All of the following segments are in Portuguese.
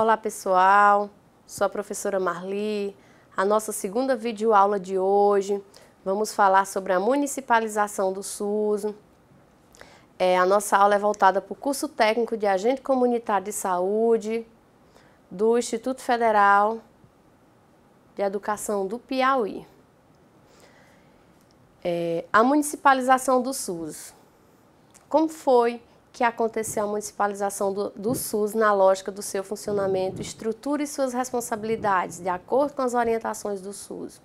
Olá pessoal, sou a professora Marli. A nossa segunda videoaula de hoje, vamos falar sobre a municipalização do SUS. É, a nossa aula é voltada para o curso técnico de agente comunitário de saúde do Instituto Federal de Educação do Piauí. É, a municipalização do SUS. Como foi que aconteceu a municipalização do, do, SUS na lógica do seu funcionamento, estruture suas responsabilidades de acordo com as orientações do SUS.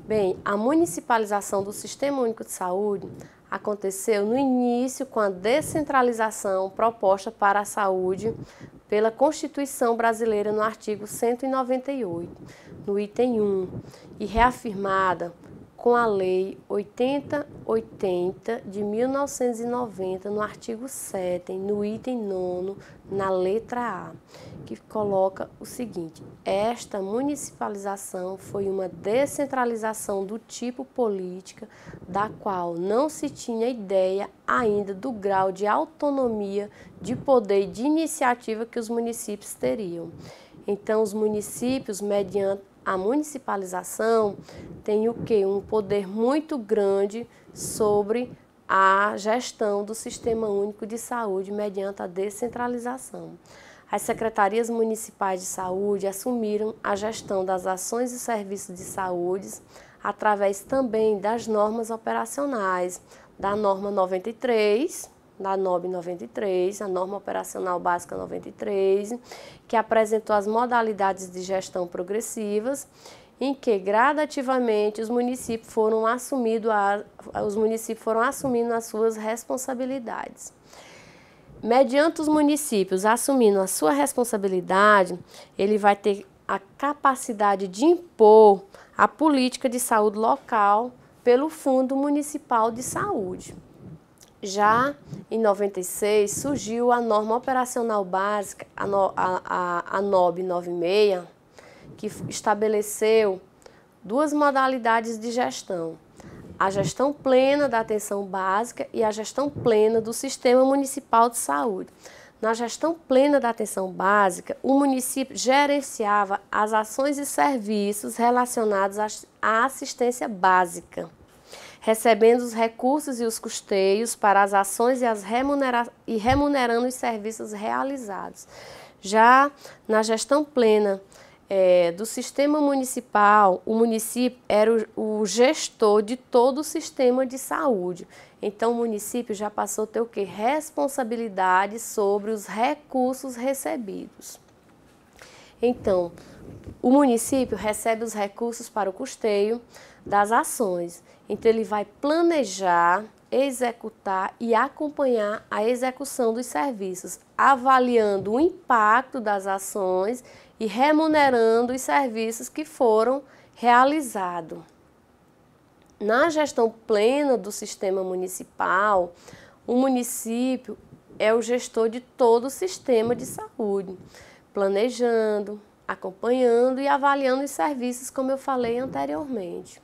Bem, a municipalização do Sistema Único de Saúde aconteceu no início com a descentralização proposta para a saúde pela Constituição brasileira no artigo 198, no item 1, e reafirmada com a Lei 8080 de 1990, no artigo 7, no item 9, na letra A, que coloca o seguinte: esta municipalização foi uma descentralização do tipo política, da qual não se tinha ideia ainda do grau de autonomia, de poder e de iniciativa que os municípios teriam. Então, os municípios, mediante a municipalização tem o que? Um poder muito grande sobre a gestão do Sistema Único de Saúde mediante a descentralização. As secretarias municipais de saúde assumiram a gestão das ações e serviços de saúde através também das normas operacionais, da norma 93 da NOB 93, a Norma Operacional Básica 93, que apresentou as modalidades de gestão progressivas, em que gradativamente os municípios foram, assumindo a, os municípios foram assumindo as suas responsabilidades. Mediante os municípios assumindo a sua responsabilidade, ele vai ter a capacidade de impor a política de saúde local pelo Fundo Municipal de Saúde. Já em 96 surgiu a norma operacional básica, a, no, a, a, a NOB 96, que estabeleceu duas modalidades de gestão: a gestão plena da atenção básica e a gestão plena do Sistema Municipal de Saúde. Na gestão plena da atenção básica, o município gerenciava as ações e serviços relacionados à assistência básica recebendo os recursos e os custeios para as ações e, as remunera e remunerando os serviços realizados. Já na gestão plena é, do sistema municipal, o município era o, o, gestor de todo o sistema de saúde. Então, o município já passou a ter o quê? Responsabilidade sobre os recursos recebidos. Então, o município recebe os recursos para o custeio das ações. Então, ele vai planejar, executar e acompanhar a execução dos serviços, avaliando o impacto das ações e remunerando os serviços que foram realizados. Na gestão plena do sistema municipal, o município é o gestor de todo o sistema de saúde, planejando, acompanhando e avaliando os serviços, como eu falei anteriormente.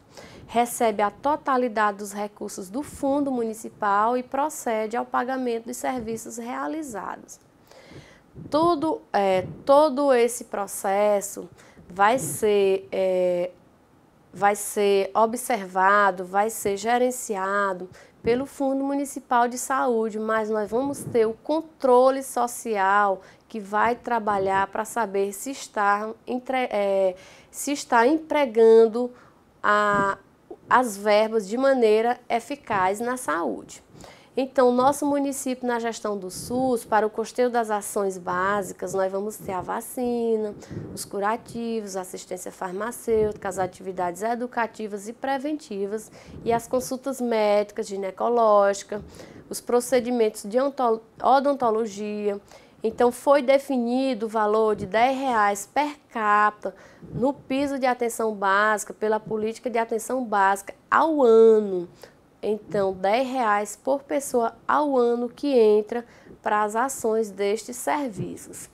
Recebe a totalidade dos recursos do Fundo Municipal e procede ao pagamento dos serviços realizados. Tudo, é, todo esse processo vai ser, é, vai ser observado, vai ser gerenciado pelo Fundo Municipal de Saúde, mas nós vamos ter o controle social que vai trabalhar para saber se está, entre, é, se está empregando a, as verbas de maneira eficaz na saúde. Então, nosso município, na gestão do SUS, para o costeio das ações básicas, nós vamos ter a vacina, os curativos, assistência farmacêutica, as atividades educativas e preventivas e as consultas médicas, ginecológicas, os procedimentos de odontologia então foi definido o valor de R$ reais per capita no piso de atenção básica pela política de atenção básica ao ano. Então, R$ reais por pessoa ao ano que entra para as ações destes serviços.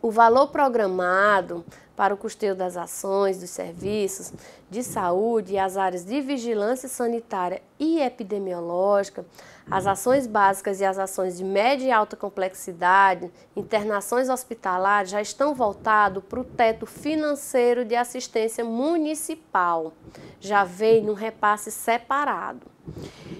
O valor programado para o custeio das ações, dos serviços de saúde e as áreas de vigilância sanitária e epidemiológica, as ações básicas e as ações de média e alta complexidade, internações hospitalares já estão voltados para o teto financeiro de assistência municipal. Já vem num repasse separado.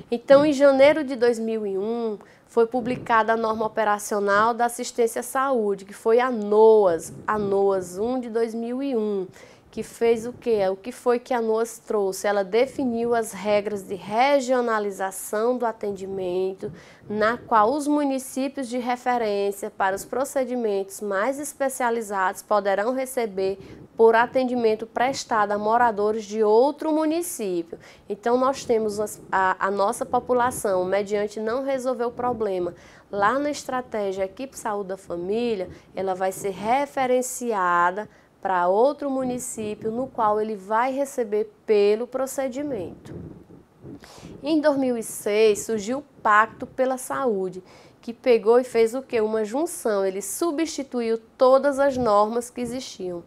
Então, em janeiro de 2001, foi publicada a norma operacional da assistência à saúde, que foi a NOAS, a NOAS 1 de 2001, que fez o que? O que foi que a NOAS trouxe? Ela definiu as regras de regionalização do atendimento, na qual os municípios de referência para os procedimentos mais especializados poderão receber por atendimento prestado a moradores de outro município. Então, nós temos a, a nossa população, mediante não resolver o problema. Lá na estratégia Equipe Saúde da Família, ela vai ser referenciada para outro município no qual ele vai receber pelo procedimento. Em 2006 surgiu o Pacto pela Saúde, que pegou e fez o que? Uma junção. Ele substituiu todas as normas que existiam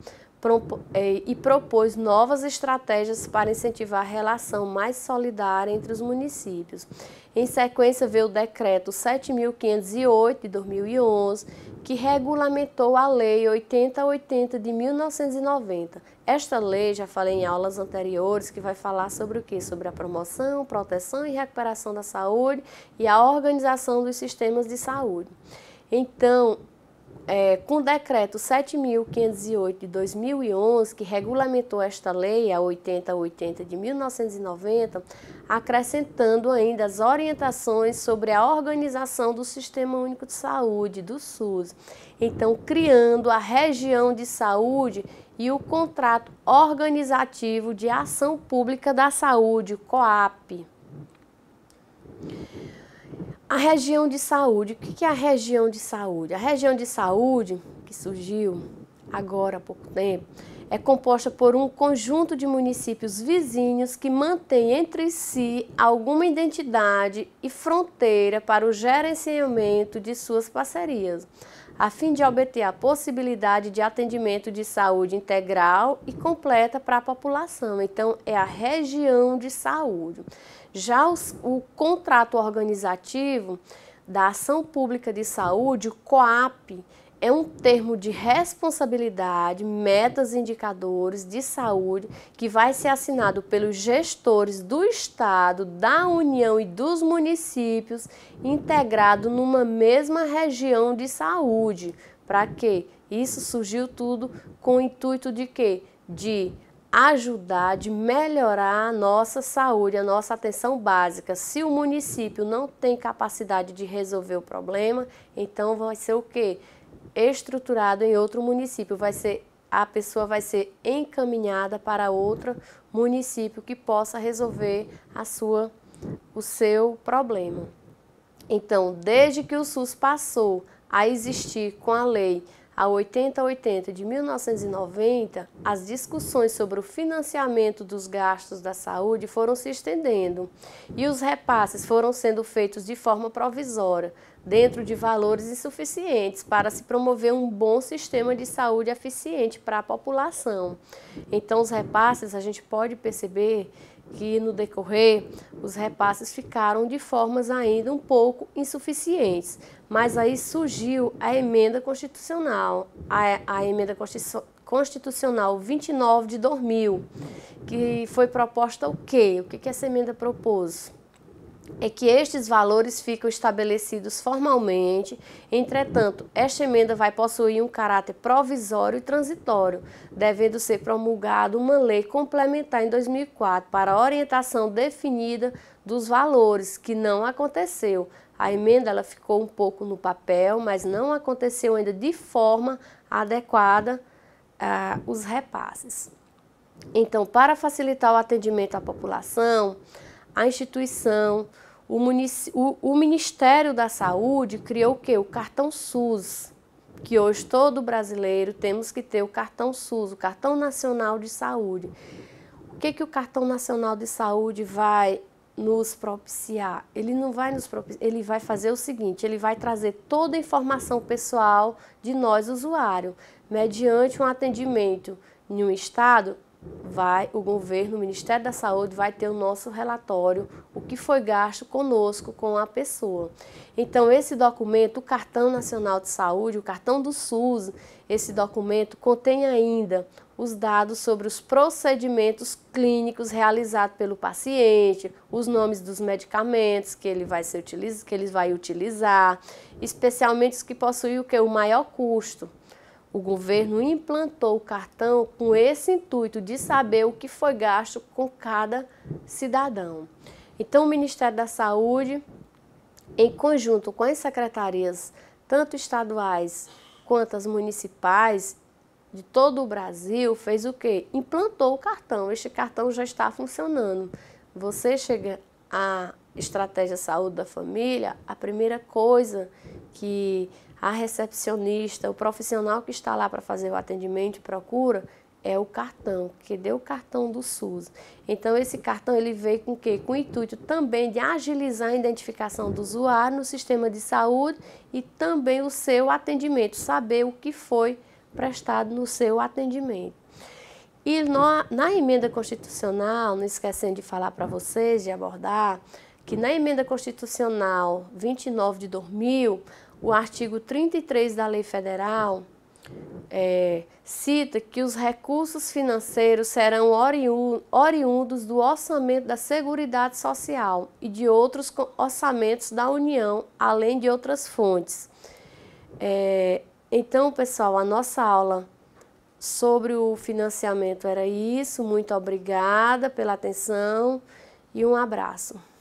é, e propôs novas estratégias para incentivar a relação mais solidária entre os municípios. Em sequência, veio o Decreto 7.508 de 2011, que regulamentou a Lei 8080 de 1990. Esta lei, já falei em aulas anteriores, que vai falar sobre o que? Sobre a promoção, proteção e recuperação da saúde e a organização dos sistemas de saúde. Então, é, com o decreto 7.508 de 2011, que regulamentou esta lei, a 8080 de 1990, acrescentando ainda as orientações sobre a organização do Sistema Único de Saúde, do SUS. Então, criando a região de saúde e o contrato organizativo de ação pública da saúde, o COAP. A região de saúde, o que é a região de saúde? A região de saúde, que surgiu agora há pouco tempo, é composta por um conjunto de municípios vizinhos que mantém entre si alguma identidade e fronteira para o gerenciamento de suas parcerias, a fim de obter a possibilidade de atendimento de saúde integral e completa para a população. Então, é a região de saúde. Já os, o contrato organizativo da Ação Pública de Saúde, o COAP, é um termo de responsabilidade, metas e indicadores de saúde que vai ser assinado pelos gestores do Estado, da União e dos municípios, integrado numa mesma região de saúde. Para quê? Isso surgiu tudo com o intuito de quê? De ajudar, de melhorar a nossa saúde, a nossa atenção básica. Se o município não tem capacidade de resolver o problema, então vai ser o quê? Estruturado em outro município, vai ser a pessoa vai ser encaminhada para outro município que possa resolver a sua o seu problema. Então, desde que o SUS passou a existir com a lei a 8080 de 1990, as discussões sobre o financiamento dos gastos da saúde foram se estendendo e os repasses foram sendo feitos de forma provisória, dentro de valores insuficientes para se promover um bom sistema de saúde eficiente para a população. Então, os repasses, a gente pode perceber que no decorrer os repasses ficaram de formas ainda um pouco insuficientes. Mas aí surgiu a emenda constitucional, a, a emenda constitucional 29 de 2000, que foi proposta o quê? O que, que essa emenda propôs? é que estes valores ficam estabelecidos formalmente, entretanto, esta emenda vai possuir um caráter provisório e transitório, devendo ser promulgada uma lei complementar em 2004 para a orientação definida dos valores, que não aconteceu, a emenda ela ficou um pouco no papel, mas não aconteceu ainda de forma adequada ah, os repasses. Então, para facilitar o atendimento à população, a instituição, o, o, o Ministério da Saúde criou o quê? O cartão SUS, que hoje todo brasileiro temos que ter o cartão SUS, o Cartão Nacional de Saúde. O que, que o Cartão Nacional de Saúde vai nos propiciar? Ele não vai nos propiciar, ele vai fazer o seguinte, ele vai trazer toda a informação pessoal de nós usuário, mediante um atendimento em um estado vai o governo, o Ministério da Saúde vai ter o nosso relatório, o que foi gasto conosco com a pessoa. Então esse documento, o Cartão Nacional de Saúde, o cartão do SUS, esse documento contém ainda os dados sobre os procedimentos clínicos realizados pelo paciente, os nomes dos medicamentos que ele vai ser utiliza, que ele vai utilizar, especialmente os que possuem o que o maior custo. O governo implantou o cartão com esse intuito de saber o que foi gasto com cada cidadão. Então, o Ministério da Saúde, em conjunto com as secretarias, tanto estaduais quanto as municipais, de todo o Brasil, fez o quê? Implantou o cartão. Este cartão já está funcionando. Você chega à estratégia saúde da família, a primeira coisa que a recepcionista, o profissional que está lá para fazer o atendimento, procura, é o cartão, que deu o cartão do SUS. Então esse cartão ele veio com o quê? com o intuito também de agilizar a identificação do usuário no sistema de saúde e também o seu atendimento, saber o que foi prestado no seu atendimento. E na, na emenda constitucional, não esquecendo de falar para vocês, de abordar, que na emenda constitucional 29 de 2000, o artigo 33 da Lei Federal é, cita que os recursos financeiros serão oriundos do orçamento da Seguridade Social e de outros orçamentos da União, além de outras fontes. É, então, pessoal, a nossa aula sobre o financiamento era isso. Muito obrigada pela atenção e um abraço.